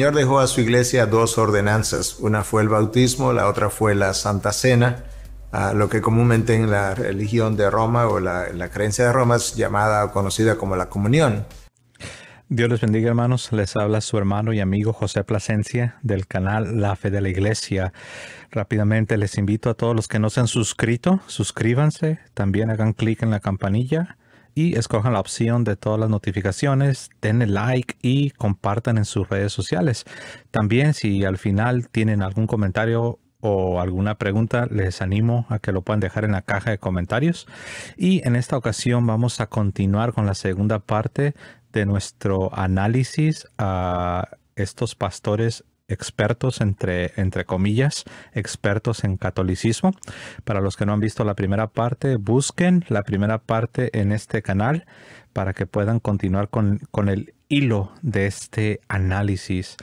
Señor dejó a su iglesia dos ordenanzas. Una fue el bautismo, la otra fue la Santa Cena, lo que comúnmente en la religión de Roma o la, la creencia de Roma es llamada o conocida como la comunión. Dios les bendiga hermanos, les habla su hermano y amigo José Plasencia del canal La Fe de la Iglesia. Rápidamente les invito a todos los que no se han suscrito, suscríbanse, también hagan clic en la campanilla y escojan la opción de todas las notificaciones, denle like y compartan en sus redes sociales. También si al final tienen algún comentario o alguna pregunta, les animo a que lo puedan dejar en la caja de comentarios. Y en esta ocasión vamos a continuar con la segunda parte de nuestro análisis a estos pastores expertos, entre, entre comillas, expertos en catolicismo. Para los que no han visto la primera parte, busquen la primera parte en este canal para que puedan continuar con, con el hilo de este análisis.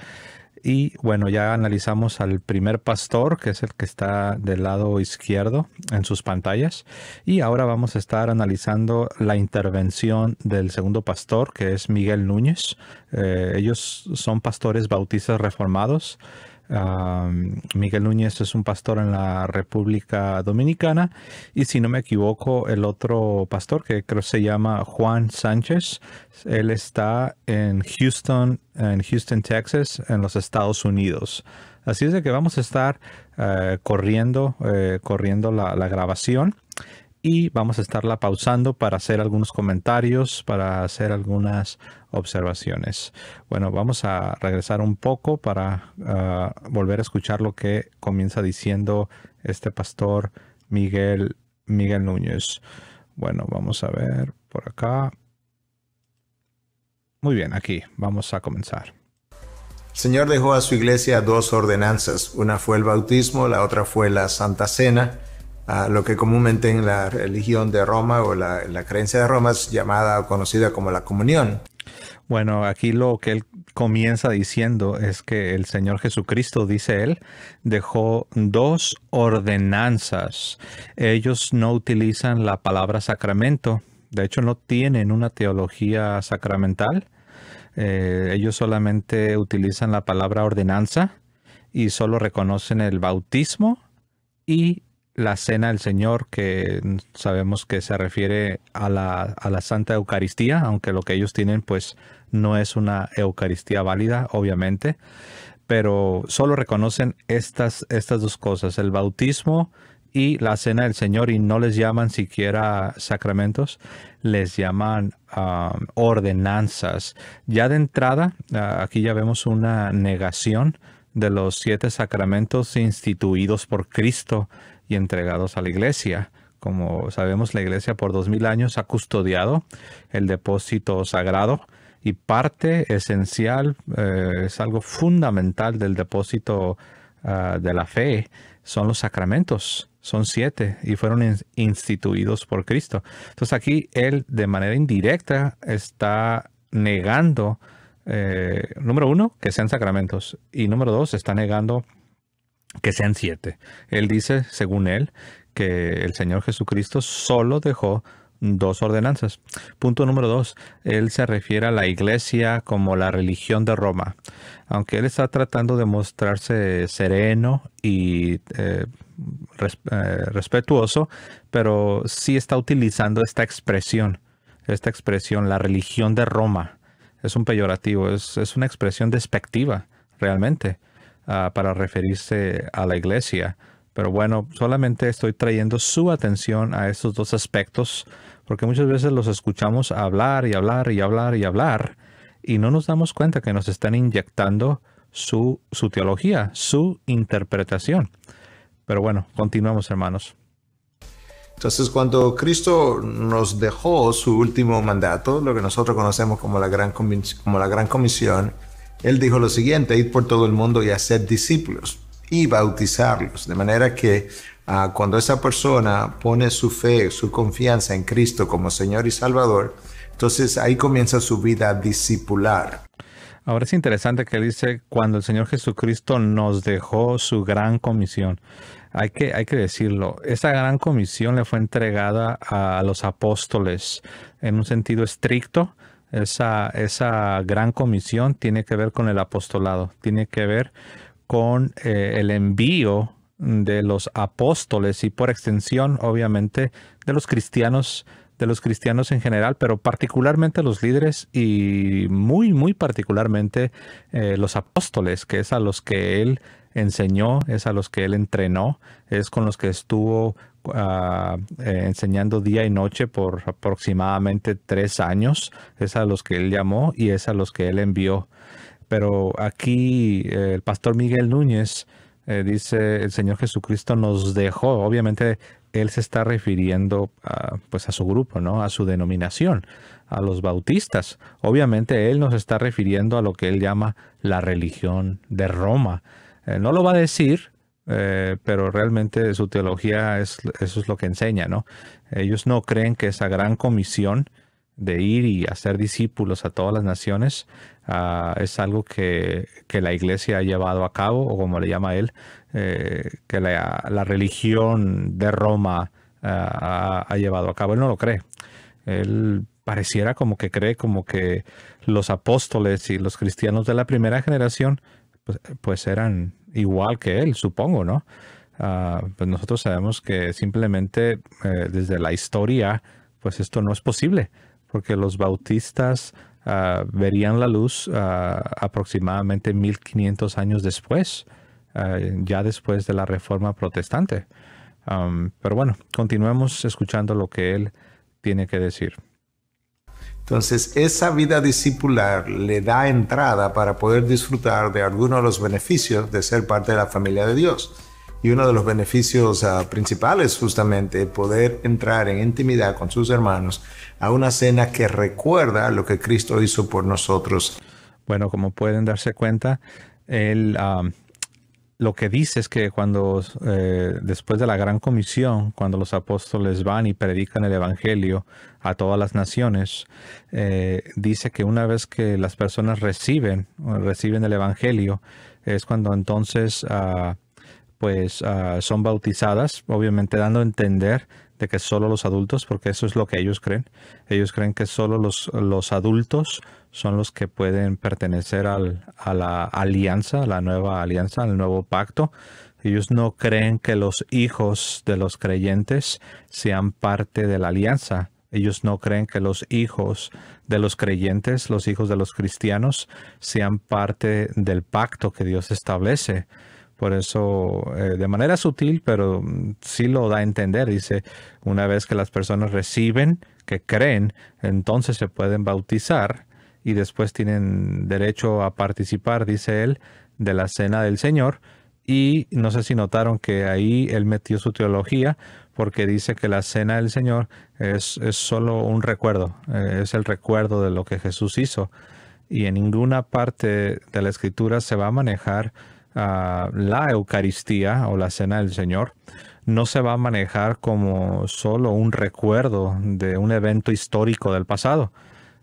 Y bueno, ya analizamos al primer pastor, que es el que está del lado izquierdo en sus pantallas. Y ahora vamos a estar analizando la intervención del segundo pastor, que es Miguel Núñez. Eh, ellos son pastores bautistas reformados. Miguel Núñez es un pastor en la República Dominicana y si no me equivoco el otro pastor que creo se llama Juan Sánchez, él está en Houston, en Houston, Texas, en los Estados Unidos. Así es de que vamos a estar eh, corriendo, eh, corriendo la grabación y vamos a estarla pausando para hacer algunos comentarios, para hacer algunas observaciones. Bueno, vamos a regresar un poco para ah, volver a escuchar lo que comienza diciendo este pastor Miguel, Miguel Núñez. Bueno, vamos a ver por acá. Muy bien, aquí vamos a comenzar. El Señor dejó a su iglesia dos ordenanzas. Una fue el bautismo, la otra fue la Santa Cena a lo que comúnmente en la religión de Roma o la, creencia de Roma es llamada o conocida como la comunión. Bueno, aquí lo que él comienza diciendo es que el Señor Jesucristo, dice él, dejó dos ordenanzas. Ellos no utilizan la palabra sacramento, de hecho no tienen una teología sacramental. Eh, ellos solamente utilizan la palabra ordenanza y solo reconocen el bautismo y la cena del Señor, que sabemos que se refiere a la, a la, Santa Eucaristía, aunque lo que ellos tienen pues no es una Eucaristía válida, obviamente, pero solo reconocen estas, estas dos cosas, el bautismo y la cena del Señor, y no les llaman siquiera sacramentos, les llaman um, ordenanzas. Ya de entrada, ah, aquí ya vemos una negación de los siete sacramentos instituidos por Cristo y entregados a la iglesia. Como sabemos, la iglesia por dos mil años ha custodiado el depósito sagrado y parte esencial, eh, es algo fundamental del depósito ah, de la fe, son los sacramentos. Son siete y fueron instituidos por Cristo. Entonces aquí él de manera indirecta está negando, eh, número uno, que sean sacramentos y número dos, está negando que sean siete. Él dice, según él, que el Señor Jesucristo solo dejó dos ordenanzas. Punto número dos, él se refiere a la iglesia como la religión de Roma. Aunque él está tratando de mostrarse sereno y eh, eh, respetuoso, pero sí está utilizando esta expresión, esta expresión, la religión de Roma. Es un peyorativo, es, es una expresión despectiva realmente. Ah, para referirse a la iglesia. Pero bueno, solamente estoy trayendo su atención a estos dos aspectos, porque muchas veces los escuchamos hablar y hablar y hablar y hablar, y no nos damos cuenta que nos están inyectando su, teología, su interpretación. Pero bueno, continuamos hermanos. Entonces, cuando Cristo nos dejó su último mandato, lo que nosotros conocemos como la como la gran Comisión, él dijo lo siguiente, id por todo el mundo y haced discípulos y bautizarlos. De manera que ah, cuando esa persona pone su fe, su confianza en Cristo como Señor y Salvador, entonces ahí comienza su vida discipular. Ahora es interesante que dice, cuando el Señor Jesucristo nos dejó su gran comisión. Hay que, hay que decirlo, esa gran comisión le fue entregada a los apóstoles en un sentido estricto, esa, esa gran comisión tiene que ver con el apostolado, tiene que ver con eh, el envío de los apóstoles y por extensión, obviamente, de los cristianos, de los cristianos en general, pero particularmente los líderes y muy, muy particularmente eh, los apóstoles, que es a los que él enseñó, es a los que él entrenó, es con los que estuvo Ah, eh, enseñando día y noche por aproximadamente tres años. Es a los que él llamó y es a los que él envió. Pero aquí eh, el pastor Miguel Núñez eh, dice, el Señor Jesucristo nos dejó. Obviamente él se está refiriendo a, ah, pues a su grupo, ¿no? A su denominación, a los bautistas. Obviamente él nos está refiriendo a lo que él llama la religión de Roma. no lo va a decir, eh, pero realmente su teología es eso es lo que enseña, ¿no? Ellos no creen que esa gran comisión de ir y hacer discípulos a todas las naciones ah, es algo que, la iglesia ha llevado a cabo, o como le llama él, eh, que la, religión de Roma ah, ha, llevado a cabo. Él no lo cree. Él pareciera como que cree como que los apóstoles y los cristianos de la primera generación pues, pues eran igual que él, supongo, ¿no? Ah, pues nosotros sabemos que simplemente eh, desde la historia, pues esto no es posible, porque los bautistas ah, verían la luz ah, aproximadamente 1500 años después, ya después de la reforma protestante. pero bueno, continuemos escuchando lo que él tiene que decir. Entonces, esa vida discipular le da entrada para poder disfrutar de algunos de los beneficios de ser parte de la familia de Dios. Y uno de los beneficios ah, principales justamente es poder entrar en intimidad con sus hermanos a una cena que recuerda lo que Cristo hizo por nosotros. Bueno, como pueden darse cuenta, él ah, lo que dice es que cuando eh, después de la gran comisión, cuando los apóstoles van y predican el Evangelio a todas las naciones, eh, dice que una vez que las personas reciben, reciben el Evangelio, es cuando entonces ah, pues ah, son bautizadas, obviamente dando a entender de que solo los adultos, porque eso es lo que ellos creen, ellos creen que solo los, los adultos son los que pueden pertenecer al, a la alianza, la nueva alianza, al nuevo pacto. Ellos no creen que los hijos de los creyentes sean parte de la alianza. Ellos no creen que los hijos de los creyentes, los hijos de los cristianos, sean parte del pacto que Dios establece. Por eso, eh, de manera sutil, pero mm, sí lo da a entender, dice, una vez que las personas reciben, que creen, entonces se pueden bautizar y después tienen derecho a participar, dice él, de la cena del Señor. Y no sé si notaron que ahí él metió su teología porque dice que la cena del Señor es, es solo un recuerdo, eh, es el recuerdo de lo que Jesús hizo. Y en ninguna parte de la escritura se va a manejar Ah, la Eucaristía o la Cena del Señor no se va a manejar como solo un recuerdo de un evento histórico del pasado.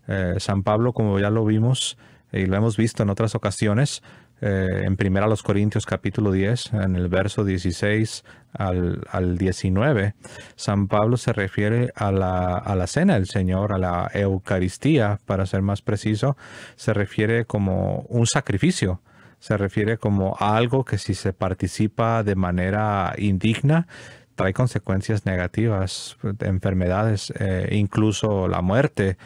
Eh, San Pablo, como ya lo vimos y lo hemos visto en otras ocasiones, eh, en 1 los Corintios capítulo 10, en el verso 16 al, al 19, San Pablo se refiere a la, a la, cena del Señor, a la Eucaristía, para ser más preciso, se refiere como un sacrificio, se refiere como a algo que si se participa de manera indigna trae consecuencias negativas, enfermedades, eh, incluso la muerte.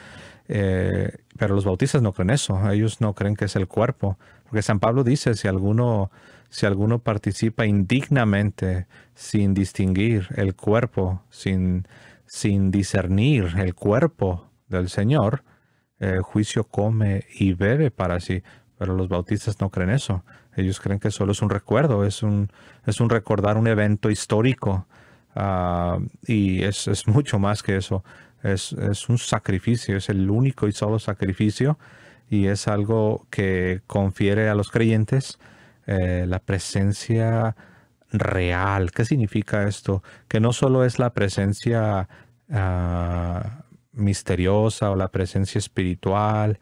Eh, pero los bautistas no creen eso, ellos no creen que es el cuerpo, porque San Pablo dice, si alguno, si alguno participa indignamente, sin distinguir el cuerpo, sin, sin discernir el cuerpo del Señor, el eh, juicio come y bebe para sí. Pero los bautistas no creen eso. Ellos creen que solo es un recuerdo, es un, es un recordar un evento histórico. Ah, y es, mucho más que eso. Es, un sacrificio, es el único y solo sacrificio. Y es algo que confiere a los creyentes eh, la presencia real. ¿Qué significa esto? Que no solo es la presencia ah, misteriosa o la presencia espiritual,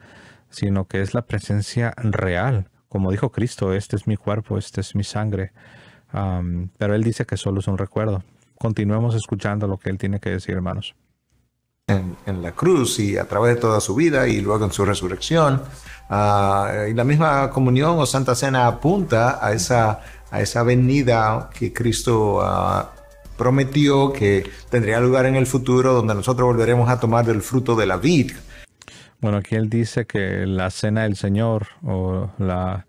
sino que es la presencia real. Como dijo Cristo, este es mi cuerpo, este es mi sangre. pero él dice que solo es un recuerdo. Continuemos escuchando lo que él tiene que decir, hermanos. En, la cruz y a través de toda su vida y luego en su resurrección. Ah, y la misma comunión o Santa Cena apunta a esa, a esa venida que Cristo ah, prometió que tendría lugar en el futuro, donde nosotros volveremos a tomar del fruto de la vid, bueno, aquí él dice que la cena del Señor o la,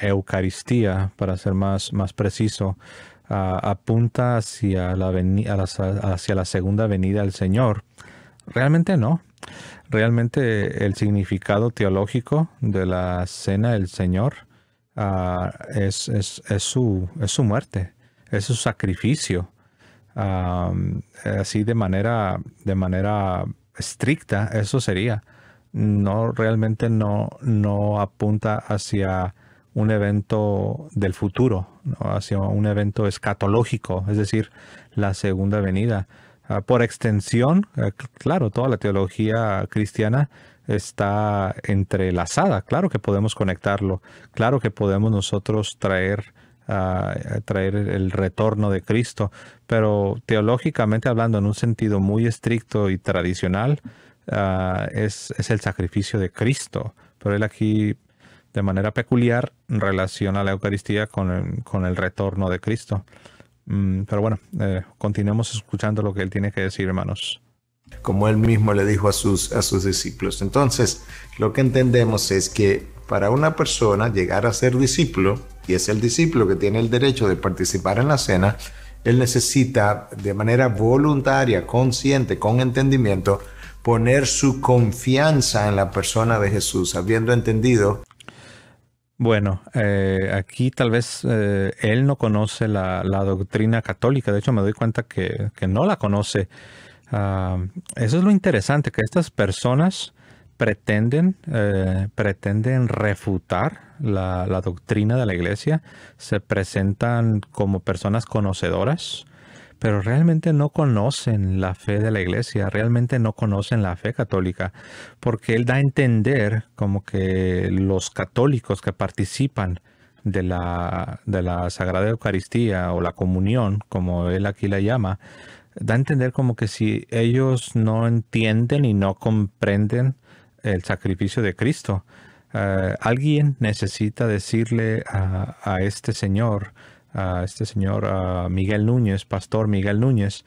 Eucaristía, para ser más, más preciso, apunta hacia la, a hacia la segunda venida del Señor. Realmente no. Realmente el significado teológico de la cena del Señor ah, es, su, muerte, es su sacrificio. así de manera, de manera estricta, eso sería no realmente no, no apunta hacia un evento del futuro, hacia un evento escatológico, es decir, la segunda venida. Ah, por extensión, ah, claro, toda la teología cristiana está entrelazada, claro que podemos conectarlo, claro que podemos nosotros traer ah, traer el retorno de Cristo, pero teológicamente hablando, en un sentido muy estricto y tradicional, Ah, es, es, el sacrificio de Cristo. Pero él aquí, de manera peculiar, relaciona la Eucaristía con el, retorno de Cristo. Mm, pero bueno, eh, continuemos escuchando lo que él tiene que decir, hermanos. Como él mismo le dijo a sus, a sus discípulos. Entonces, lo que entendemos es que para una persona llegar a ser discípulo, y es el discípulo que tiene el derecho de participar en la cena, él necesita de manera voluntaria, consciente, con entendimiento, poner su confianza en la persona de Jesús, habiendo entendido. Bueno, eh, aquí tal vez eh, él no conoce la, doctrina católica, de hecho me doy cuenta que, no la conoce. Ah, eso es lo interesante, que estas personas pretenden, eh, pretenden refutar la, doctrina de la iglesia, se presentan como personas conocedoras, pero realmente no conocen la fe de la iglesia, realmente no conocen la fe católica, porque él da a entender como que los católicos que participan de la, de la Sagrada Eucaristía o la comunión, como él aquí la llama, da a entender como que si ellos no entienden y no comprenden el sacrificio de Cristo, eh, alguien necesita decirle a este Señor, a este señor Miguel Núñez, pastor Miguel Núñez,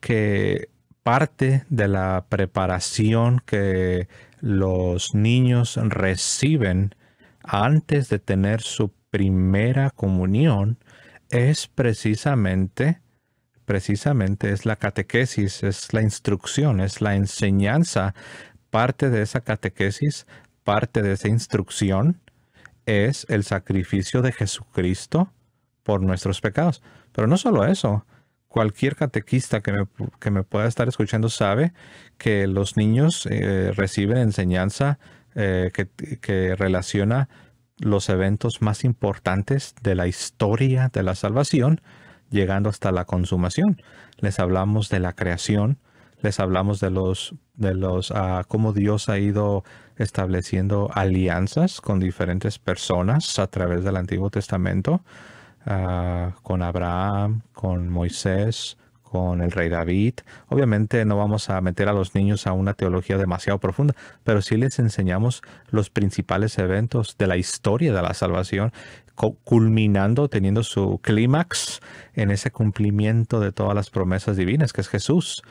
que parte de la preparación que los niños reciben antes de tener su primera comunión es precisamente precisamente es la catequesis, es la instrucción, es la enseñanza. Parte de esa catequesis, parte de esa instrucción es el sacrificio de Jesucristo por nuestros pecados. Pero no solo eso, cualquier catequista que me, que me pueda estar escuchando sabe que los niños eh, reciben enseñanza eh, que, relaciona los eventos más importantes de la historia de la salvación, llegando hasta la consumación. Les hablamos de la creación, les hablamos de los de los ah, cómo Dios ha ido estableciendo alianzas con diferentes personas a través del Antiguo Testamento. Ah, con Abraham, con Moisés, con el rey David. Obviamente no vamos a meter a los niños a una teología demasiado profunda, pero sí les enseñamos los principales eventos de la historia de la salvación, culminando, teniendo su clímax en ese cumplimiento de todas las promesas divinas, que es Jesús.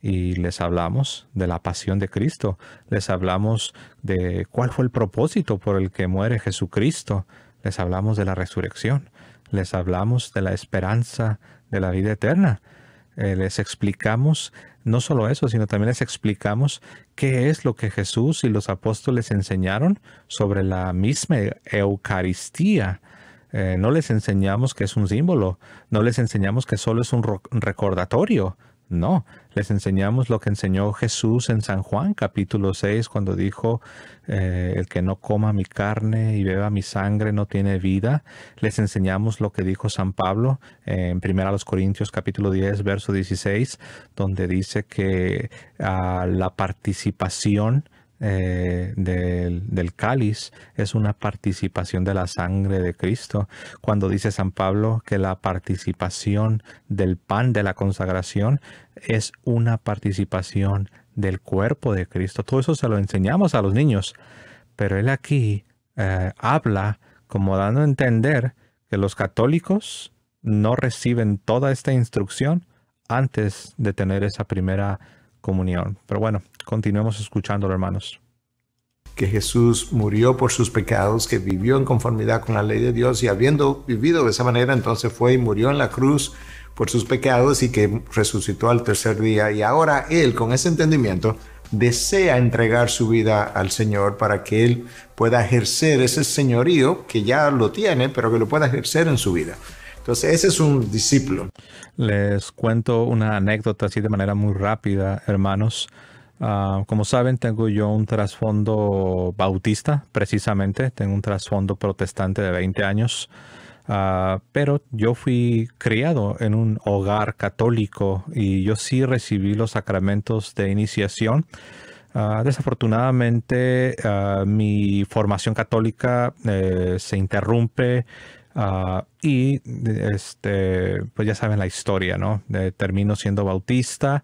Y les hablamos de la pasión de Cristo, les hablamos de cuál fue el propósito por el que muere Jesucristo, les hablamos de la resurrección les hablamos de la esperanza de la vida eterna. Eh, les explicamos no solo eso, sino también les explicamos qué es lo que Jesús y los apóstoles enseñaron sobre la misma Eucaristía. Eh, no les enseñamos que es un símbolo, no les enseñamos que solo es un recordatorio no, les enseñamos lo que enseñó Jesús en San Juan capítulo 6 cuando dijo, eh, el que no coma mi carne y beba mi sangre no tiene vida. Les enseñamos lo que dijo San Pablo eh, Primera en los Corintios capítulo 10 verso 16, donde dice que ah, la participación eh, del, cáliz es una participación de la sangre de Cristo. Cuando dice San Pablo que la participación del pan de la consagración es una participación del cuerpo de Cristo. Todo eso se lo enseñamos a los niños, pero él aquí eh, habla como dando a entender que los católicos no reciben toda esta instrucción antes de tener esa primera comunión. Pero bueno, Continuemos escuchándolo, hermanos. Que Jesús murió por sus pecados, que vivió en conformidad con la ley de Dios y habiendo vivido de esa manera, entonces fue y murió en la cruz por sus pecados y que resucitó al tercer día. Y ahora Él, con ese entendimiento, desea entregar su vida al Señor para que Él pueda ejercer ese señorío que ya lo tiene, pero que lo pueda ejercer en su vida. Entonces, ese es un discípulo. Les cuento una anécdota así de manera muy rápida, hermanos. Ah, como saben, tengo yo un trasfondo bautista, precisamente. Tengo un trasfondo protestante de 20 años. Ah, pero yo fui criado en un hogar católico y yo sí recibí los sacramentos de iniciación. Ah, desafortunadamente, mi formación católica eh, se interrumpe y este, pues ya saben la historia, ¿no? Eh, termino siendo bautista.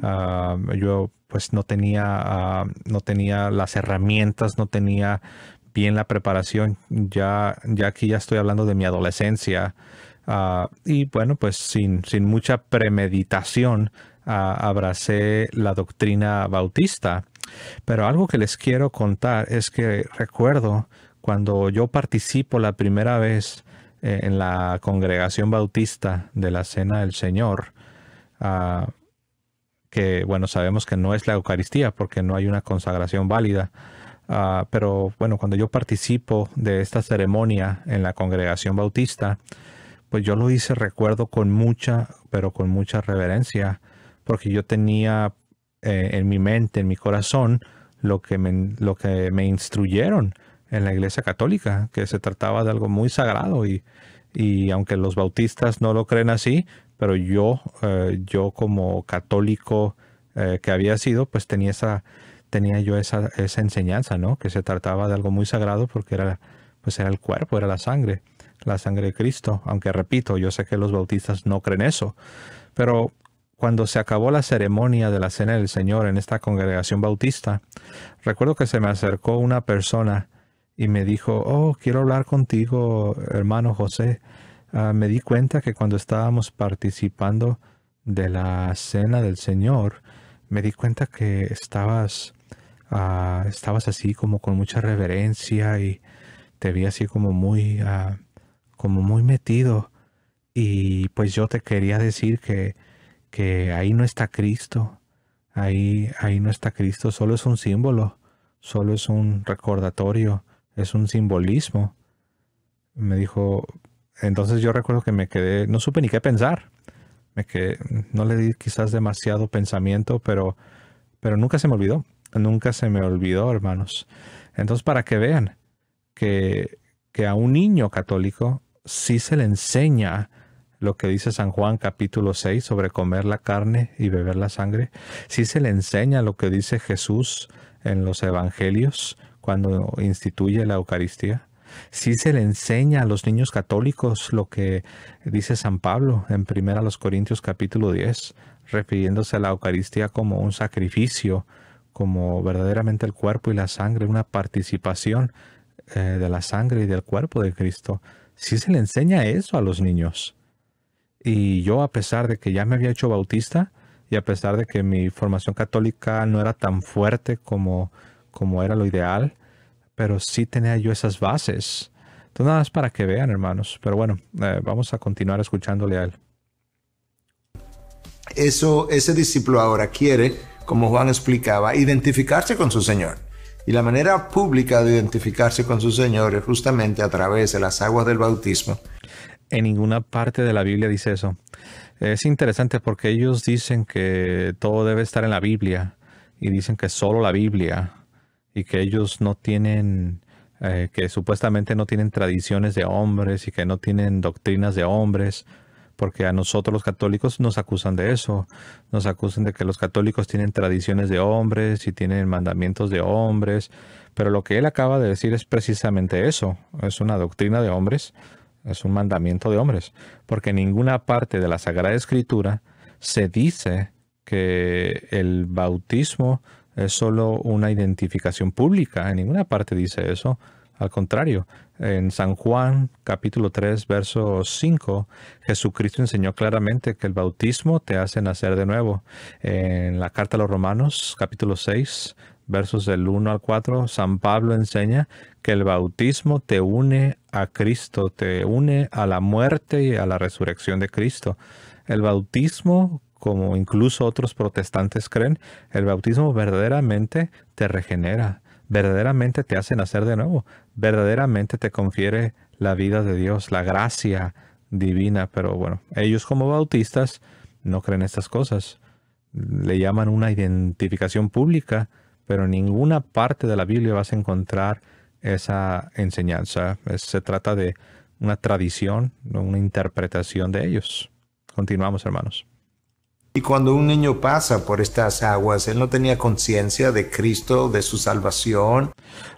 yo pues no tenía, ah, no tenía las herramientas, no tenía bien la preparación. Ya, ya aquí ya estoy hablando de mi adolescencia. Ah, y bueno, pues sin, sin mucha premeditación ah, abracé la doctrina bautista. Pero algo que les quiero contar es que recuerdo cuando yo participo la primera vez eh, en la congregación bautista de la Cena del Señor, que bueno, sabemos que no es la Eucaristía porque no hay una consagración válida. Ah, pero bueno, cuando yo participo de esta ceremonia en la congregación bautista, pues yo lo hice, recuerdo, con mucha, pero con mucha reverencia, porque yo tenía eh, en mi mente, en mi corazón, lo que, me, lo que me instruyeron en la Iglesia Católica, que se trataba de algo muy sagrado y, y aunque los bautistas no lo creen así, pero yo, eh, yo como católico eh, que había sido, pues tenía esa, tenía yo esa, esa, enseñanza, ¿no? Que se trataba de algo muy sagrado porque era, pues era el cuerpo, era la sangre, la sangre de Cristo. Aunque repito, yo sé que los bautistas no creen eso, pero cuando se acabó la ceremonia de la cena del Señor en esta congregación bautista, recuerdo que se me acercó una persona y me dijo, oh, quiero hablar contigo, hermano José. Ah, me di cuenta que cuando estábamos participando de la cena del Señor, me di cuenta que estabas, ah, estabas así como con mucha reverencia y te vi así como muy, ah, como muy metido. Y pues yo te quería decir que, que ahí no está Cristo, ahí, ahí no está Cristo, solo es un símbolo, solo es un recordatorio, es un simbolismo. Me dijo, entonces yo recuerdo que me quedé, no supe ni qué pensar. Me quedé, no le di quizás demasiado pensamiento, pero, pero nunca se me olvidó. Nunca se me olvidó, hermanos. Entonces, para que vean que, que a un niño católico sí se le enseña lo que dice San Juan capítulo 6 sobre comer la carne y beber la sangre. Sí se le enseña lo que dice Jesús en los evangelios cuando instituye la Eucaristía. Si se le enseña a los niños católicos lo que dice San Pablo en 1 Corintios capítulo 10, refiriéndose a la Eucaristía como un sacrificio, como verdaderamente el cuerpo y la sangre, una participación eh, de la sangre y del cuerpo de Cristo. si se le enseña eso a los niños. Y yo, a pesar de que ya me había hecho bautista, y a pesar de que mi formación católica no era tan fuerte como, como era lo ideal, pero sí tenía yo esas bases. Entonces, nada más para que vean, hermanos. Pero bueno, eh, vamos a continuar escuchándole a él. Eso, ese discípulo ahora quiere, como Juan explicaba, identificarse con su Señor. Y la manera pública de identificarse con su Señor es justamente a través de las aguas del bautismo. En ninguna parte de la Biblia dice eso. Es interesante porque ellos dicen que todo debe estar en la Biblia y dicen que solo la Biblia y que ellos no tienen, eh, que supuestamente no tienen tradiciones de hombres y que no tienen doctrinas de hombres, porque a nosotros los católicos nos acusan de eso, nos acusan de que los católicos tienen tradiciones de hombres y tienen mandamientos de hombres, pero lo que él acaba de decir es precisamente eso, es una doctrina de hombres, es un mandamiento de hombres, porque en ninguna parte de la Sagrada Escritura se dice que el bautismo es solo una identificación pública, en ninguna parte dice eso. Al contrario, en San Juan capítulo 3, verso 5, Jesucristo enseñó claramente que el bautismo te hace nacer de nuevo. En la carta a los Romanos capítulo 6, versos del 1 al 4, San Pablo enseña que el bautismo te une a Cristo, te une a la muerte y a la resurrección de Cristo. El bautismo como incluso otros protestantes creen, el bautismo verdaderamente te regenera, verdaderamente te hace nacer de nuevo, verdaderamente te confiere la vida de Dios, la gracia divina. Pero bueno, ellos como bautistas no creen estas cosas. Le llaman una identificación pública, pero en ninguna parte de la Biblia vas a encontrar esa enseñanza. se trata de una tradición, una interpretación de ellos. Continuamos, hermanos. Y cuando un niño pasa por estas aguas, él no tenía conciencia de Cristo, de su salvación.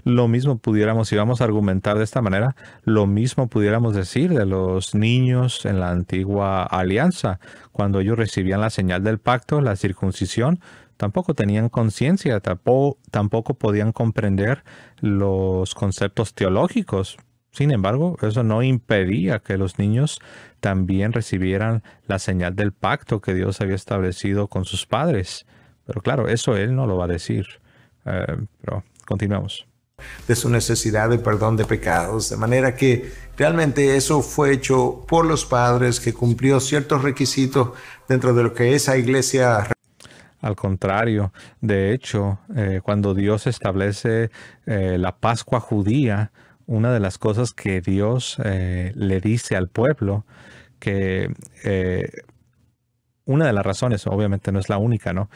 Lo mismo pudiéramos, si vamos a argumentar de esta manera, lo mismo pudiéramos decir de los niños en la antigua alianza. Cuando ellos recibían la señal del pacto, la circuncisión, tampoco tenían conciencia, tampoco, tampoco podían comprender los conceptos teológicos sin embargo, eso no impedía que los niños también recibieran la señal del pacto que Dios había establecido con sus padres. Pero claro, eso él no lo va a decir. Eh, pero continuamos. De su necesidad de perdón de pecados. De manera que realmente eso fue hecho por los padres que cumplió ciertos requisitos dentro de lo que esa iglesia al contrario, de hecho, eh, cuando Dios establece eh, la Pascua judía, una de las cosas que Dios eh, le dice al pueblo, que eh, una de las razones, obviamente no es la única, ¿no?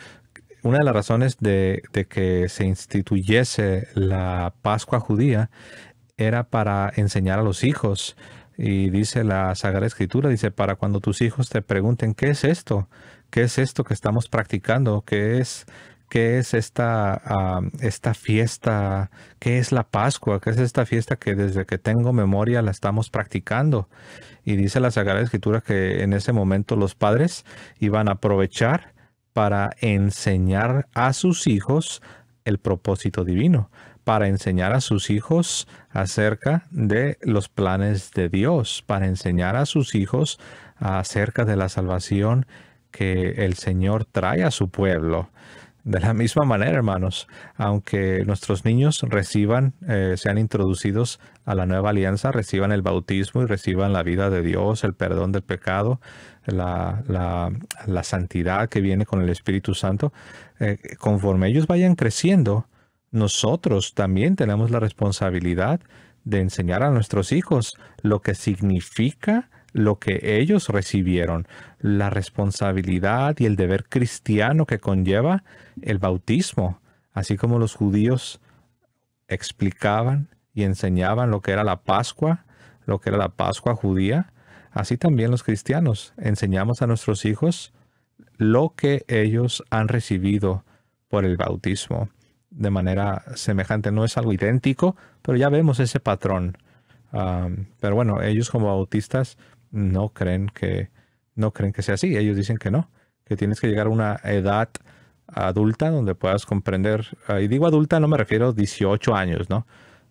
Una de las razones de, de que se instituyese la Pascua judía era para enseñar a los hijos y dice la Sagrada Escritura, dice, para cuando tus hijos te pregunten, ¿qué es esto? ¿Qué es esto que estamos practicando? ¿Qué es qué es esta, esta fiesta, qué es la Pascua, qué es esta fiesta que desde que tengo memoria la estamos practicando. Y dice la Sagrada Escritura que en ese momento los padres iban a aprovechar para enseñar a sus hijos el propósito divino, para enseñar a sus hijos acerca de los planes de Dios, para enseñar a sus hijos acerca de la salvación que el Señor trae a su pueblo. De la misma manera, hermanos, aunque nuestros niños reciban, eh, sean introducidos a la nueva alianza, reciban el bautismo y reciban la vida de Dios, el perdón del pecado, la, la, santidad que viene con el Espíritu Santo, eh, conforme ellos vayan creciendo, nosotros también tenemos la responsabilidad de enseñar a nuestros hijos lo que significa lo que ellos recibieron, la responsabilidad y el deber cristiano que conlleva el bautismo, así como los judíos explicaban y enseñaban lo que era la Pascua, lo que era la Pascua judía, así también los cristianos enseñamos a nuestros hijos lo que ellos han recibido por el bautismo de manera semejante. No es algo idéntico, pero ya vemos ese patrón. Ah, pero bueno, ellos como bautistas no creen que, no creen que sea así. Ellos dicen que no, que tienes que llegar a una edad adulta donde puedas comprender, ah, y digo adulta no me refiero a 18 años, ¿no?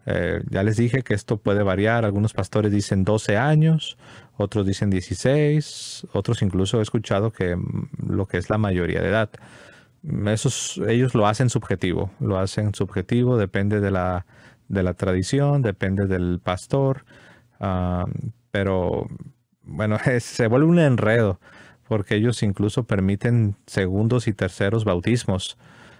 Eh, ya les dije que esto puede variar, algunos pastores dicen 12 años, otros dicen 16, otros incluso he escuchado que mm, lo que es la mayoría de edad. Mm, esos, ellos lo hacen subjetivo, lo hacen subjetivo, depende de la, de la tradición, depende del pastor, ah, pero bueno, se vuelve un enredo, porque ellos incluso permiten segundos y terceros bautismos,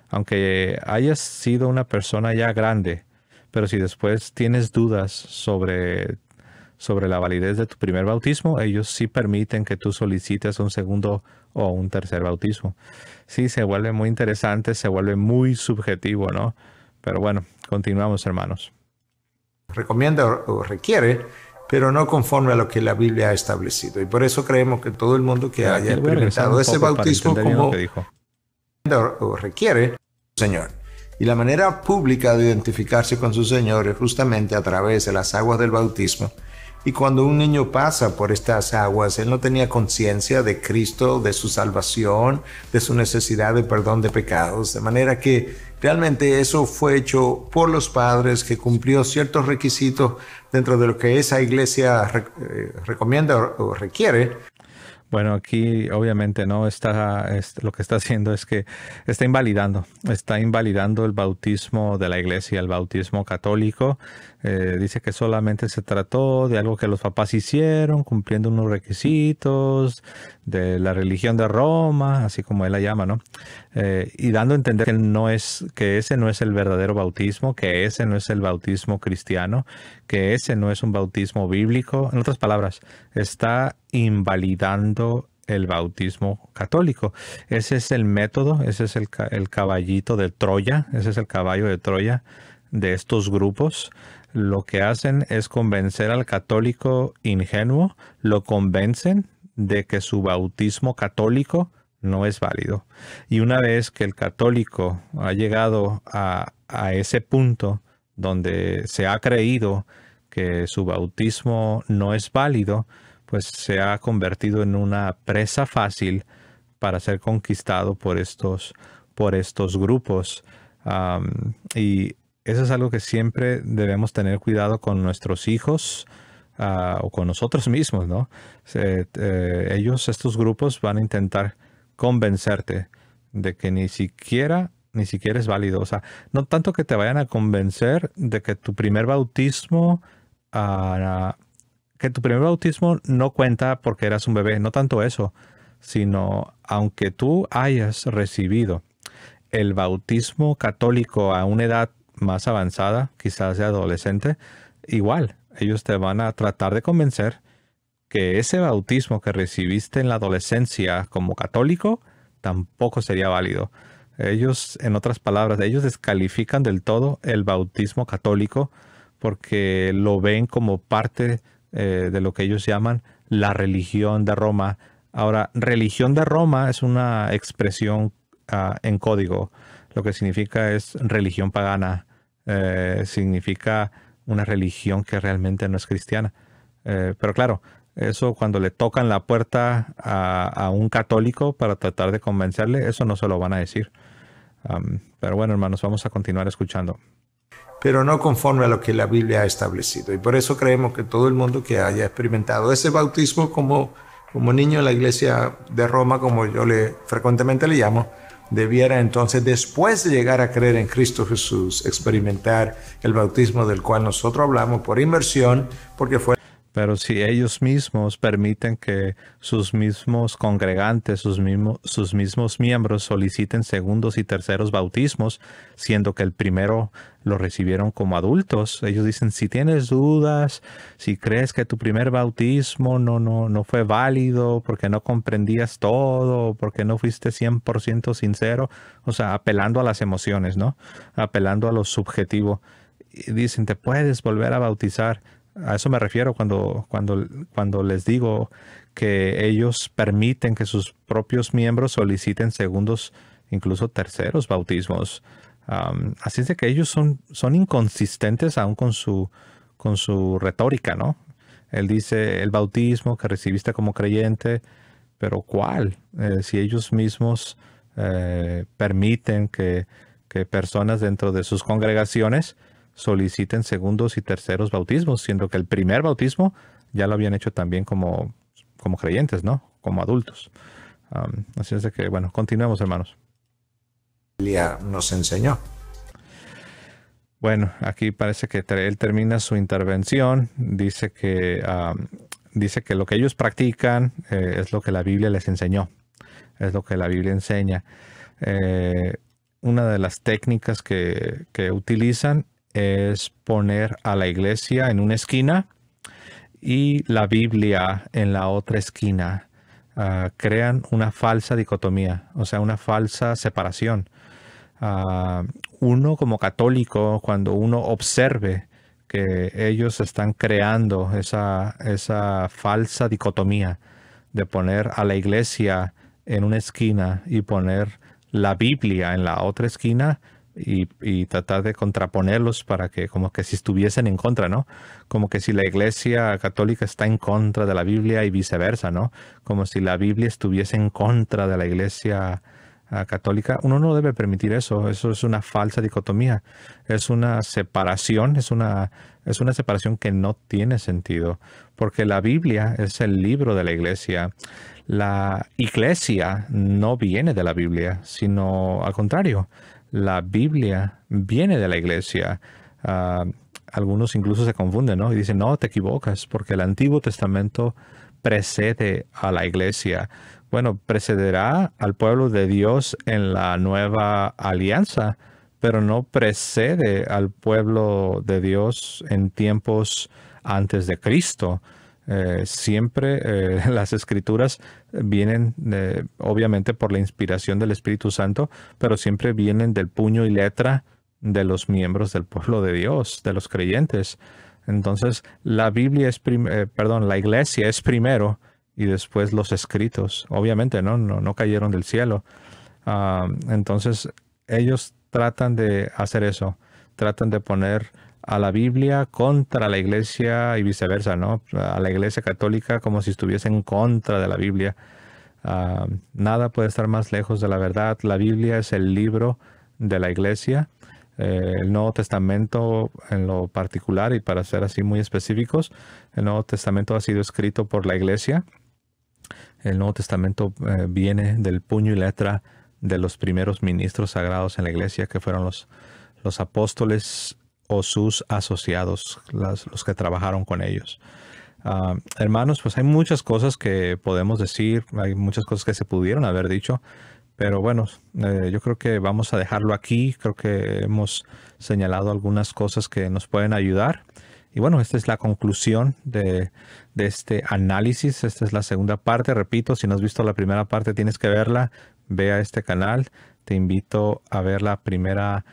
aunque hayas sido una persona ya grande, pero si después tienes dudas sobre sobre la validez de tu primer bautismo, ellos sí permiten que tú solicites un segundo o un tercer bautismo. Sí, se vuelve muy interesante, se vuelve muy subjetivo, ¿no? Pero bueno, continuamos, hermanos. Recomienda o requiere pero no conforme a lo que la Biblia ha establecido. Y por eso creemos que todo el mundo que haya experimentado ese bautismo como dijo. requiere, Señor. Y la manera pública de identificarse con su Señor es justamente a través de las aguas del bautismo. Y cuando un niño pasa por estas aguas, él no tenía conciencia de Cristo, de su salvación, de su necesidad de perdón de pecados. De manera que realmente eso fue hecho por los padres que cumplió ciertos requisitos dentro de lo que esa iglesia eh, recomienda o, requiere. Bueno, aquí obviamente no está, lo que está haciendo es que está invalidando, está invalidando el bautismo de la iglesia, el bautismo católico. Eh, dice que solamente se trató de algo que los papás hicieron, cumpliendo unos requisitos de la religión de Roma, así como él la llama, ¿no? Eh, y dando a entender que, que ese no es el verdadero bautismo, que ese no es el bautismo cristiano, que ese no es un bautismo bíblico. En otras palabras, está invalidando el bautismo católico. Ese es el método, ese es el, el, caballito de Troya, ese es el caballo de Troya de estos grupos. Lo que hacen es convencer al católico ingenuo, lo convencen de que su bautismo católico no es válido. Y una vez que el católico ha llegado a, ese punto donde se ha creído que su bautismo no es válido, pues se ha convertido en una presa fácil para ser conquistado por estos, por estos grupos. y eso es algo que siempre debemos tener cuidado con nuestros hijos ah, o con nosotros mismos, ¿no? Eh, ellos, estos grupos, van a intentar convencerte de que ni siquiera, ni siquiera es válido. O sea, no tanto que te vayan a convencer de que tu primer bautismo, ah, que tu primer bautismo no cuenta porque eras un bebé, no tanto eso, sino aunque tú hayas recibido el bautismo católico a una edad más avanzada, quizás de adolescente, igual, ellos te van a tratar de convencer que ese bautismo que recibiste en la adolescencia como católico tampoco sería válido. Ellos, en otras palabras, ellos descalifican del todo el bautismo católico porque lo ven como parte eh, de lo que ellos llaman la religión de Roma. Ahora, religión de Roma es una expresión ah, en código. Lo que significa es religión pagana. Eh, significa una religión que realmente no es cristiana. Eh, pero claro, eso cuando le tocan la puerta a, un católico para tratar de convencerle, eso no se lo van a decir. pero bueno, hermanos, vamos a continuar escuchando. Pero no conforme a lo que la Biblia ha establecido. Y por eso creemos que todo el mundo que haya experimentado ese bautismo como, como niño en la iglesia de Roma, como yo le frecuentemente le llamo, debiera entonces, después de llegar a creer en Cristo Jesús, experimentar el bautismo del cual nosotros hablamos por inmersión, porque fue pero si ellos mismos permiten que sus mismos congregantes, sus, sus mismos miembros soliciten segundos y terceros bautismos, siendo que el primero lo recibieron como adultos, ellos dicen, si tienes dudas, si crees que tu primer bautismo no, no, no fue válido, porque no comprendías todo, porque no fuiste 100% sincero, o sea, apelando a las emociones, ¿no? Apelando a lo subjetivo. dicen, te puedes volver a bautizar a eso me refiero cuando, cuando, cuando les digo que ellos permiten que sus propios miembros soliciten segundos, incluso terceros bautismos. así es de que ellos son, son inconsistentes aún con su, con su retórica, ¿no? Él dice el bautismo que recibiste como creyente, pero ¿cuál? Eh, si ellos mismos eh, permiten que, personas dentro de sus congregaciones soliciten segundos y terceros bautismos, siendo que el primer bautismo ya lo habían hecho también como, como creyentes, ¿no? Como adultos. así es de que, bueno, continuemos, hermanos. Nos enseñó. Bueno, aquí parece que él termina su intervención, dice que, dice que lo que ellos practican eh, es lo que la Biblia les enseñó, es lo que la Biblia enseña. Eh, una de las técnicas que, que utilizan es poner a la iglesia en una esquina y la Biblia en la otra esquina. Ah, crean una falsa dicotomía, o sea, una falsa separación. Ah, uno como católico, cuando uno observe que ellos están creando esa, esa falsa dicotomía de poner a la iglesia en una esquina y poner la Biblia en la otra esquina, y, tratar de contraponerlos para que como que si estuviesen en contra, ¿no? Como que si la iglesia católica está en contra de la Biblia y viceversa, ¿no? Como si la Biblia estuviese en contra de la iglesia ah, católica. Uno no debe permitir eso, eso es una falsa dicotomía, es una separación, es es una separación que no tiene sentido, porque la Biblia es el libro de la iglesia. La iglesia no viene de la Biblia, sino al contrario, la Biblia viene de la iglesia. Ah, algunos incluso se confunden, ¿no? Y dicen, no, te equivocas, porque el Antiguo Testamento precede a la iglesia. Bueno, precederá al pueblo de Dios en la nueva alianza, pero no precede al pueblo de Dios en tiempos antes de Cristo. Eh, siempre eh, las escrituras vienen obviamente por la inspiración del Espíritu Santo, pero siempre vienen del puño y letra de los miembros del pueblo de Dios, de los creyentes. Entonces, la Biblia es, eh, perdón, la iglesia es primero y después los escritos. Obviamente, no, no, no cayeron del cielo. Ah, entonces, ellos tratan de hacer eso, tratan de poner a la Biblia contra la iglesia y viceversa, ¿no? A la iglesia católica como si estuviese en contra de la Biblia. Ah, nada puede estar más lejos de la verdad. La Biblia es el libro de la iglesia. Eh, el Nuevo Testamento en lo particular y para ser así muy específicos, el Nuevo Testamento ha sido escrito por la iglesia. El Nuevo Testamento eh, viene del puño y letra de los primeros ministros sagrados en la iglesia, que fueron los, los apóstoles o sus asociados, los que trabajaron con ellos. Ah, hermanos, pues hay muchas cosas que podemos decir, hay muchas cosas que se pudieron haber dicho, pero bueno, eh, yo creo que vamos a dejarlo aquí, creo que hemos señalado algunas cosas que nos pueden ayudar. Y bueno, esta es la conclusión de, de, este análisis. Esta es la segunda parte. Repito, si no has visto la primera parte, tienes que verla. Ve a este canal. Te invito a ver la primera,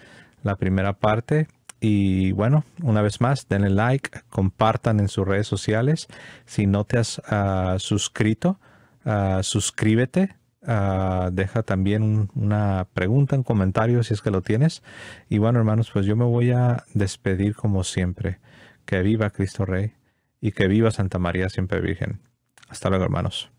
la primera parte. Y bueno, una vez más, denle like, compartan en sus redes sociales. Si no te has ah, suscrito, ah, suscríbete. Ah, deja también una pregunta, en comentarios si es que lo tienes. Y bueno, hermanos, pues yo me voy a despedir como siempre. Que viva Cristo Rey y que viva Santa María siempre Virgen. Hasta luego, hermanos.